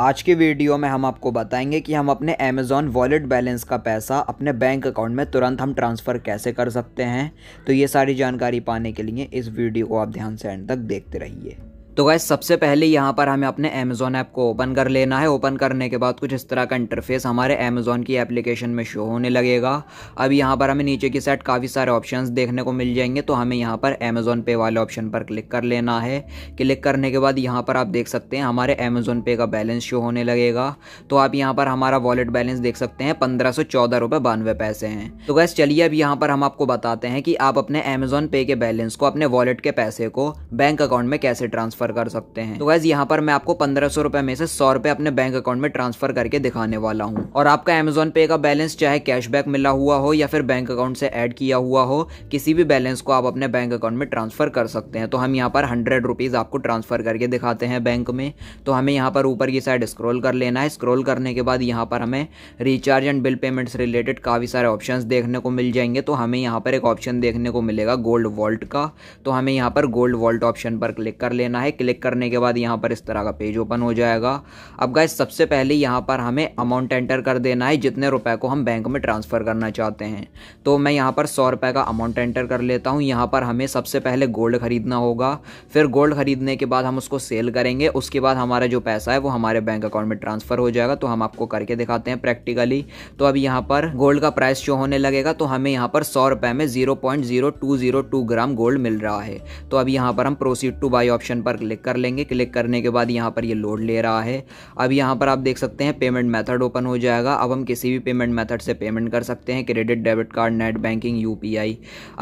आज के वीडियो में हम आपको बताएंगे कि हम अपने अमेज़ॉन वॉलेट बैलेंस का पैसा अपने बैंक अकाउंट में तुरंत हम ट्रांसफ़र कैसे कर सकते हैं तो ये सारी जानकारी पाने के लिए इस वीडियो को आप ध्यान से एंड तक देखते रहिए तो गाय सबसे पहले यहाँ पर हमें अपने अमेजोन ऐप को ओपन कर लेना है ओपन करने के बाद कुछ इस तरह का इंटरफेस हमारे अमेजोन की एप्लीकेशन में शो होने लगेगा अब यहाँ पर हमें नीचे की साइड काफ़ी सारे ऑप्शन देखने को मिल जाएंगे तो हमें यहाँ पर अमेजोन पे वाले ऑप्शन पर क्लिक कर लेना है क्लिक करने के बाद यहाँ पर आप देख सकते हैं हमारे अमेजोन पे का बैलेंस शो होने लगेगा तो आप यहाँ पर हमारा वॉलेट बैलेंस देख सकते हैं पंद्रह सौ चौदह रुपये बानवे पैसे हैं तो गैस चलिए अब यहाँ पर हम आपको बताते हैं कि आप अपने अमेजोन पे के बैलेंस को अपने वॉलेट के पैसे को बैंक अकाउंट में कैसे ट्रांसफ़र ट्रांसफर कर सकते हैं तो गैस यहाँ पर मैं आपको पंद्रह सौ रुपए में से सौ रुपए अपने बैंक अकाउंट में ट्रांसफर करके दिखाने वाला हूँ और आपका अमेजोन पे का बैलेंस चाहे कैशबैक मिला हुआ हो या फिर बैंक अकाउंट से एड किया हुआ हो किसी भी बैलेंस को आप अपने बैंक अकाउंट में ट्रांसफर कर सकते हैं तो हम यहाँ पर हंड्रेड रुपीज आपको ट्रांसफर करके दिखाते हैं बैंक में तो हमें यहाँ पर ऊपर की साइड स्क्रोल कर लेना है स्क्रोल करने के बाद यहाँ पर हमें recharge and bill payments related काफ़ी सारे ऑप्शन देखने को मिल जाएंगे तो हमें यहाँ पर एक ऑप्शन देखने को मिलेगा गोल्ड वॉल्ट का तो हमें यहाँ पर गोल्ड वॉल्ट ऑप्शन पर क्लिक कर लेना है है क्लिक करने के बाद यहाँ पर इस तरह का पेज ओपन हो जाएगा अब गाय सबसे पहले यहाँ पर हमें अमाउंट एंटर कर देना है जितने रुपए को हम बैंक में ट्रांसफ़र करना चाहते हैं तो मैं यहाँ पर सौ रुपये का अमाउंट एंटर कर लेता हूँ यहाँ पर हमें सबसे पहले गोल्ड खरीदना होगा फिर गोल्ड खरीदने के बाद हम उसको सेल करेंगे उसके बाद हमारा जो पैसा है वो हमारे बैंक अकाउंट में ट्रांसफ़र हो जाएगा तो हम आपको करके दिखाते हैं प्रैक्टिकली तो अब यहाँ पर गोल्ड का प्राइस शो होने लगेगा तो हमें यहाँ पर सौ रुपये में zero point zero two zero two gram gold मिल रहा है तो अब यहाँ पर हम प्रोसीड टू बाई ऑप्शन पर क्लिक कर लेंगे क्लिक करने के बाद यहाँ पर ये लोड ले रहा है अब यहाँ पर आप देख सकते हैं पेमेंट मेथड ओपन हो जाएगा अब हम किसी भी पेमेंट मेथड से पेमेंट कर सकते हैं credit debit card net banking यू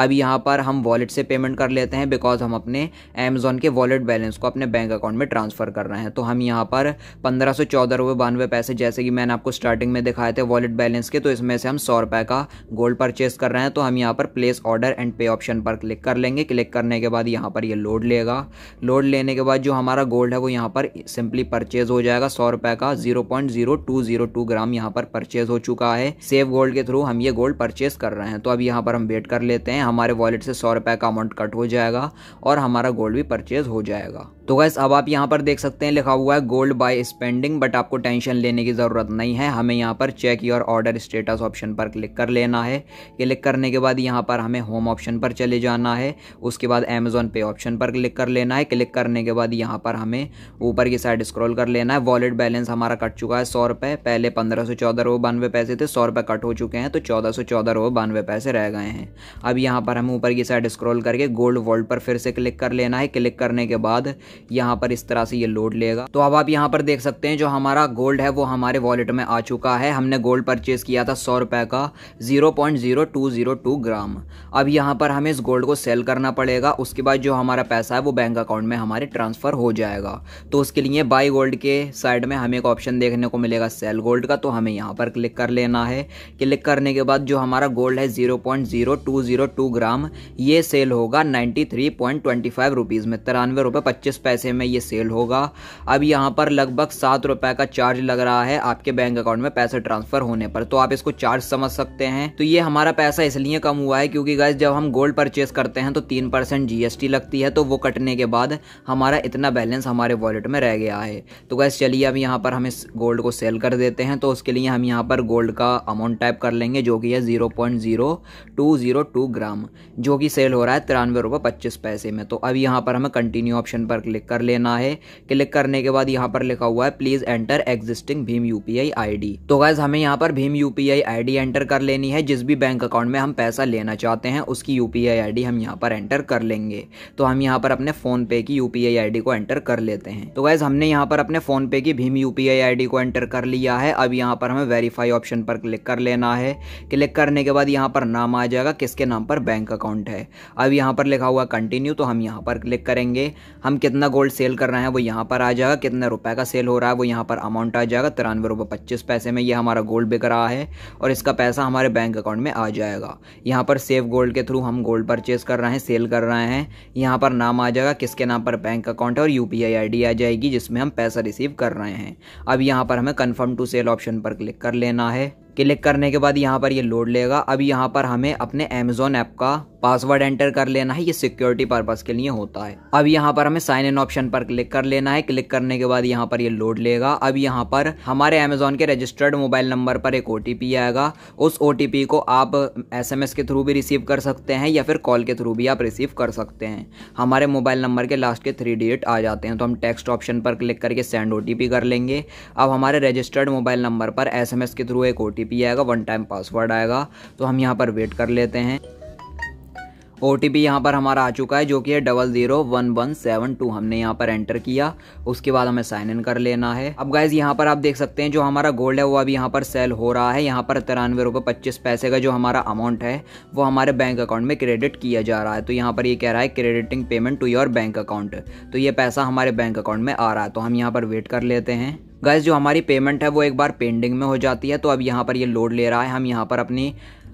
अब यहाँ पर हम वॉलेट से पेमेंट कर लेते हैं बिकॉज हम अपने अमेज़ॉन के वॉलेट बैलेंस को अपने बैंक अकाउंट में ट्रांसफ़र कर रहे हैं तो हम यहाँ पर पंद्रह सौ चौदह बानवे पैसे जैसे कि मैंने आपको स्टार्टिंग में दिखाए थे वॉलेट बैलेंस के तो इसमें से हम सौ रुपये का गोल्ड परचेस कर रहे हैं तो हम यहाँ पर place order and pay option पर क्लिक कर लेंगे क्लिक करने के बाद यहाँ पर ये यह लोड लेगा लोड लेने लेने के बाद जो हमारा गोल्ड है वो यहाँ पर सिंपली परचेज हो जाएगा सौ रुपए का zero point zero two zero two gram यहाँ पर परचेज हो चुका है सेव गोल्ड के थ्रू हम ये गोल्ड परचेज कर रहे हैं तो अब यहाँ पर हम वेट कर लेते हैं हमारे वॉलेट से सौ रुपए का अमाउंट कट हो जाएगा और हमारा गोल्ड भी परचेज हो जाएगा तो गैस अब आप यहाँ पर देख सकते हैं लिखा हुआ है गोल्ड बाय स्पेंडिंग बट आपको टेंशन लेने की ज़रूरत नहीं है हमें यहाँ पर check your order status option पर क्लिक कर लेना है क्लिक करने के बाद यहाँ पर हमें होम ऑप्शन पर चले जाना है उसके बाद अमेजोन पे ऑप्शन पर क्लिक कर लेना है क्लिक करने के बाद यहाँ पर हमें ऊपर की साइड स्क्रॉल कर लेना है वॉलेट बैलेंस हमारा कट चुका है सौ रुपये पहले पंद्रह सौ चौदह रुपये बानवे पैसे थे सौ रुपये कट हो चुके हैं तो चौदह सौ चौदह रुपये बानवे पैसे रह गए हैं अब यहाँ पर हम ऊपर की साइड स्क्रॉल करके गोल्ड वॉल्ट पर फिर से क्लिक कर लेना है क्लिक करने के बाद यहाँ पर इस तरह से ये लोड लेगा तो अब आप यहाँ पर देख सकते हैं जो हमारा गोल्ड है वो हमारे वॉलेट में आ चुका है हमने गोल्ड परचेज किया था सौ रुपए का zero point zero two zero two gram अब यहाँ पर हमें इस गोल्ड को सेल करना पड़ेगा उसके बाद जो हमारा पैसा है वो बैंक अकाउंट में हमारे ट्रांसफ़र हो जाएगा तो उसके लिए बाई गोल्ड के साइड में हमें एक ऑप्शन देखने को मिलेगा सेल गोल्ड का तो हमें यहाँ पर क्लिक कर लेना है क्लिक करने के बाद जो हमारा गोल्ड है zero point zero two zero two gram ये सेल होगा ninety three point twenty five rupees में तिरानवे रुपए पच्चीस पैसे में ये सेल होगा अब यहाँ पर लगभग सात रुपए का चार्ज लग रहा है आपके बैंक अकाउंट में पैसे ट्रांसफर होने पर तो आप इसको चार्ज समझ सकते हैं तो ये हमारा पैसा इसलिए कम हुआ है क्योंकि गैस जब हम गोल्ड परचेज करते हैं तो तीन परसेंट जीएसटी लगती है तो वो कटने के बाद हमारा इतना बैलेंस हमारे वॉलेट में रह गया है तो गैस चलिए अब यहाँ पर हम इस गोल्ड को सेल कर देते हैं तो उसके लिए हम यहाँ पर गोल्ड का अमाउंट टाइप कर लेंगे जो कि है zero point zero two zero two gram जो कि सेल हो रहा है तिरानवे रुपये पच्चीस पैसे में तो अब यहाँ पर हमें कंटिन्यू ऑप्शन पर क्लिक क्लिक कर लेना है क्लिक करने के बाद यहाँ पर लिखा हुआ है प्लीज एंटर एग्जिस्टिंग भीम यू पी तो गैस हमें यहाँ पर भीम यू पी एंटर कर लेनी है जिस भी बैंक अकाउंट में हम पैसा लेना चाहते हैं उसकी यू पी हम यहाँ पर एंटर कर लेंगे तो हम यहाँ पर अपने फोन पे की यू पी को एंटर कर लेते हैं तो गैस हमने यहाँ पर अपने फोन पे की भीम यू पी को एंटर कर लिया है अब यहाँ पर हमें वेरीफाई ऑप्शन पर क्लिक कर लेना है क्लिक करने के बाद यहाँ पर नाम आ जाएगा किसके नाम पर बैंक अकाउंट है अब यहाँ पर लिखा हुआ कंटिन्यू तो हम यहाँ पर क्लिक करेंगे हम कितना कितना गोल्ड सेल कर रहे है वो यहाँ पर आ जाएगा कितने रुपए का सेल हो रहा है वो यहाँ पर अमाउंट आ जाएगा तिरानवे रुपये पच्चीस पैसे में ये हमारा गोल्ड बिक रहा है और इसका पैसा हमारे बैंक अकाउंट में आ जाएगा यहाँ पर सेव गोल्ड के थ्रू हम गोल्ड परचेज कर रहे हैं सेल कर रहे हैं यहाँ पर नाम आ जाएगा किसके नाम पर बैंक अकाउंट है और यू पी आ जाएगी जिसमें हम पैसा रिसीव कर रहे हैं अब यहाँ पर हमें कन्फर्म टू सेल ऑप्शन पर क्लिक कर लेना है क्लिक करने के बाद यहाँ पर ये लोड लेगा अब यहाँ पर हमें अपने अमेजोन ऐप का पासवर्ड एंटर कर लेना है ये सिक्योरिटी पर्पज के लिए होता है अब यहाँ पर हमें साइन इन ऑप्शन पर क्लिक कर लेना है क्लिक करने के बाद यहाँ पर ये लोड लेगा अब यहाँ पर हमारे अमेजोन के रजिस्टर्ड मोबाइल नंबर पर एक ओ आएगा उस ओ को आप एस के थ्रू भी रिसीव कर सकते हैं या फिर कॉल के थ्रू भी आप रिसीव कर सकते हैं हमारे मोबाइल नंबर के लास्ट के थ्री डिजिट आ जाते हैं तो हम टेक्स्ट ऑप्शन पर क्लिक करके सेंड ओ कर लेंगे अब हमारे रजिस्टर्ड मोबाइल नंबर पर एस के थ्रू एक ओ आएगा वन टाइम पासवर्ड आएगा तो हम यहाँ पर वेट कर लेते हैं ओ टी पी यहाँ पर हमारा आ चुका है जो कि है double zero one one seven two हमने यहाँ पर एंटर किया उसके बाद हमें साइन इन कर लेना है अब गाइज यहाँ पर आप देख सकते हैं जो हमारा गोल्ड है वो अभी यहाँ पर सेल हो रहा है यहाँ पर तिरानवे रुपये पच्चीस पैसे का जो हमारा अमाउंट है वो हमारे बैंक अकाउंट में क्रेडिट किया जा रहा है तो यहाँ पर ये यह कह रहा है crediting payment to your bank account तो ये पैसा हमारे बैंक अकाउंट में आ रहा है तो हम यहाँ पर वेट कर लेते हैं गैस जो हमारी पेमेंट है वो एक बार पेंडिंग में हो जाती है तो अब यहाँ पर ये लोड ले रहा है हम यहाँ पर अपनी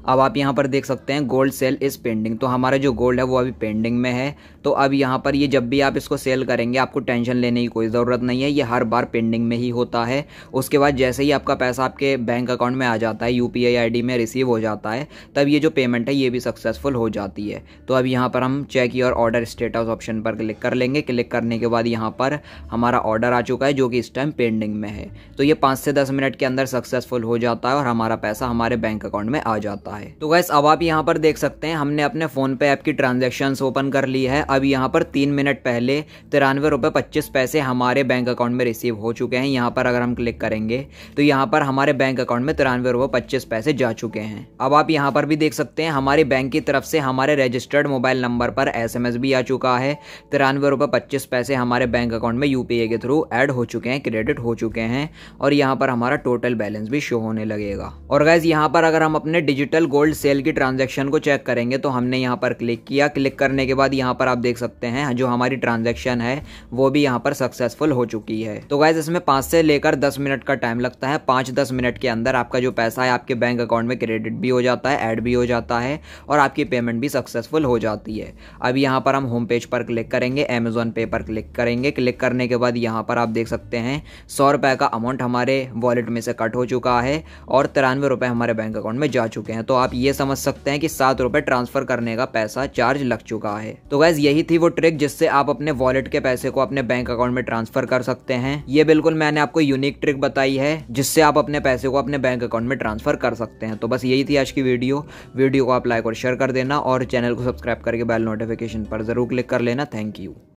अब आप यहाँ पर देख सकते हैं गोल्ड सेल इज पेंडिंग तो हमारा जो गोल्ड है वो अभी पेंडिंग में है तो अब यहाँ पर ये जब भी आप इसको सेल करेंगे आपको टेंशन लेने की कोई ज़रूरत नहीं है ये हर बार पेंडिंग में ही होता है उसके बाद जैसे ही आपका पैसा आपके बैंक अकाउंट में आ जाता है यू पी में रिसीव हो जाता है तब ये जो पेमेंट है ये भी सक्सेसफुल हो जाती है तो अब यहाँ पर हम check your order status option पर क्लिक कर लेंगे क्लिक करने के बाद यहाँ पर हमारा ऑर्डर आ चुका है जो कि इस टाइम पेंडिंग में है तो ये पाँच से दस मिनट के अंदर सक्सेसफुल हो जाता है और हमारा पैसा हमारे बैंक अकाउंट में आ जाता है तो गैस अब आप यहाँ पर देख सकते हैं हमने अपने फ़ोन पे ऐप की ट्रांजेक्शन ओपन कर ली है अब यहाँ पर तीन मिनट पहले तिरानवे रुपये पच्चीस पैसे हमारे बैंक अकाउंट में रिसीव हो चुके हैं यहाँ पर अगर हम क्लिक करेंगे तो यहाँ पर हमारे बैंक अकाउंट में तिरानवे रुपये पच्चीस पैसे जा चुके हैं अब आप यहाँ पर भी देख सकते हैं हमारे बैंक की तरफ से हमारे रजिस्टर्ड मोबाइल नंबर पर एस भी आ चुका है तिरानवे रुपये पच्चीस पैसे हमारे बैंक अकाउंट में यू के थ्रू एड हो चुके हैं क्रेडिट हो चुके हैं और यहाँ पर हमारा टोटल बैलेंस भी शो होने लगेगा और गैस यहाँ पर अगर हम अपने डिजिटल गोल्ड सेल की ट्रांजेक्शन को चेक करेंगे तो हमने यहाँ पर क्लिक किया क्लिक करने के बाद यहाँ पर आप देख सकते हैं जो हमारी ट्रांजेक्शन है वो भी यहाँ पर सक्सेसफुल हो चुकी है तो गाइज इसमें पाँच से लेकर दस मिनट का टाइम लगता है पाँच दस मिनट के अंदर आपका जो पैसा है आपके बैंक अकाउंट में क्रेडिट भी हो जाता है ऐड भी हो जाता है और आपकी पेमेंट भी सक्सेसफुल हो जाती है अब यहाँ पर हम होम पेज पर क्लिक करेंगे अमेजोन पे पर क्लिक करेंगे क्लिक करने के बाद यहाँ पर आप देख सकते हैं सौ रुपये का अमाउंट हमारे वॉलेट में से कट हो चुका है और तिरानवे रुपये हमारे बैंक अकाउंट में जा चुके हैं तो आप ये समझ सकते हैं कि सात रुपये ट्रांसफ़र करने का पैसा चार्ज लग चुका है तो गैज़ यही यही थी वो ट्रिक जिससे आप अपने वॉलेट के पैसे को अपने बैंक अकाउंट में ट्रांसफर कर सकते हैं ये बिल्कुल मैंने आपको यूनिक ट्रिक बताई है जिससे आप अपने पैसे को अपने बैंक अकाउंट में ट्रांसफर कर सकते हैं तो बस यही थी आज की वीडियो वीडियो को आप लाइक और शेयर कर देना और चैनल को सब्सक्राइब करके बेल नोटिफिकेशन पर जरूर क्लिक कर लेना थैंक यू